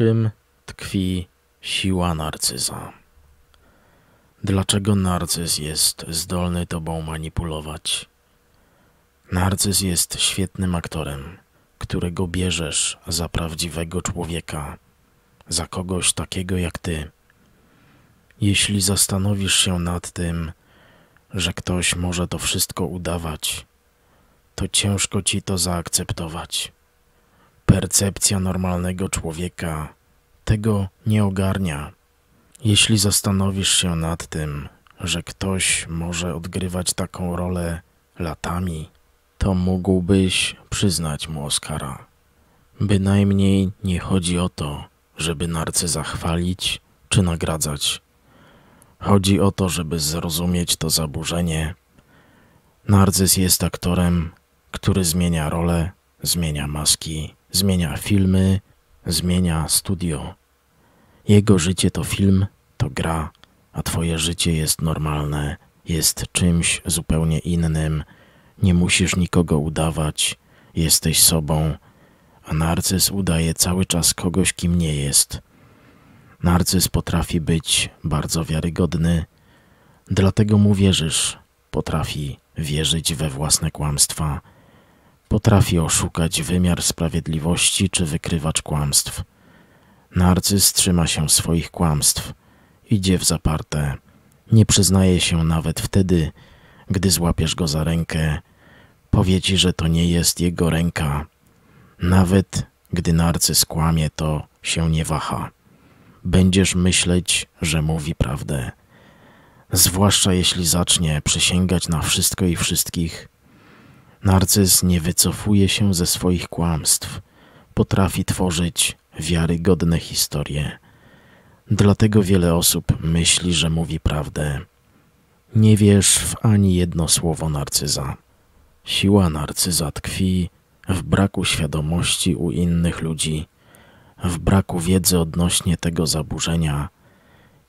czym tkwi siła narcyza? Dlaczego narcyz jest zdolny tobą manipulować? Narcyz jest świetnym aktorem, którego bierzesz za prawdziwego człowieka, za kogoś takiego jak ty. Jeśli zastanowisz się nad tym, że ktoś może to wszystko udawać, to ciężko ci to zaakceptować. Percepcja normalnego człowieka tego nie ogarnia. Jeśli zastanowisz się nad tym, że ktoś może odgrywać taką rolę latami, to mógłbyś przyznać mu Oscara. Bynajmniej nie chodzi o to, żeby narcyza chwalić czy nagradzać. Chodzi o to, żeby zrozumieć to zaburzenie. Narcyz jest aktorem, który zmienia rolę, zmienia maski, zmienia filmy, zmienia studio. Jego życie to film, to gra, a twoje życie jest normalne, jest czymś zupełnie innym. Nie musisz nikogo udawać, jesteś sobą, a narcyz udaje cały czas kogoś, kim nie jest. Narcyz potrafi być bardzo wiarygodny, dlatego mu wierzysz, potrafi wierzyć we własne kłamstwa Potrafi oszukać wymiar sprawiedliwości czy wykrywacz kłamstw. Narcyz trzyma się swoich kłamstw, idzie w zaparte, nie przyznaje się nawet wtedy, gdy złapiesz go za rękę, powie ci, że to nie jest jego ręka. Nawet gdy narcyz kłamie, to się nie waha. Będziesz myśleć, że mówi prawdę. Zwłaszcza jeśli zacznie przysięgać na wszystko i wszystkich, Narcyz nie wycofuje się ze swoich kłamstw. Potrafi tworzyć wiarygodne historie. Dlatego wiele osób myśli, że mówi prawdę. Nie wiesz w ani jedno słowo narcyza. Siła narcyza tkwi w braku świadomości u innych ludzi, w braku wiedzy odnośnie tego zaburzenia.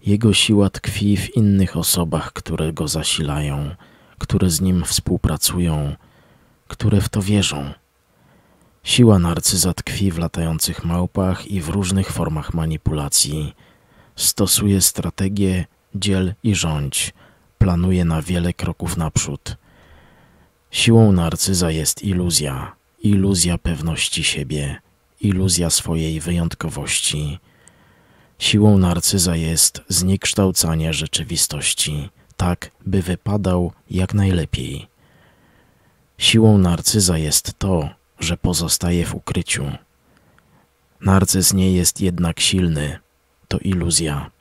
Jego siła tkwi w innych osobach, które go zasilają, które z nim współpracują które w to wierzą. Siła narcyza tkwi w latających małpach i w różnych formach manipulacji. Stosuje strategię dziel i rządź, planuje na wiele kroków naprzód. Siłą narcyza jest iluzja, iluzja pewności siebie, iluzja swojej wyjątkowości. Siłą narcyza jest zniekształcanie rzeczywistości, tak by wypadał jak najlepiej. Siłą narcyza jest to, że pozostaje w ukryciu. Narcyz nie jest jednak silny. To iluzja.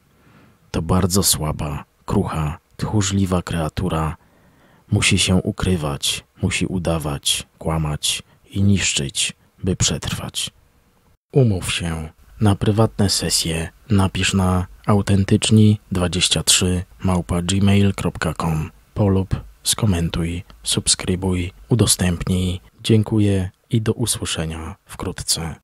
To bardzo słaba, krucha, tchórzliwa kreatura. Musi się ukrywać, musi udawać, kłamać i niszczyć, by przetrwać. Umów się na prywatne sesje. Napisz na autentyczni23 małpa gmail.com polub skomentuj, subskrybuj, udostępnij. Dziękuję i do usłyszenia wkrótce.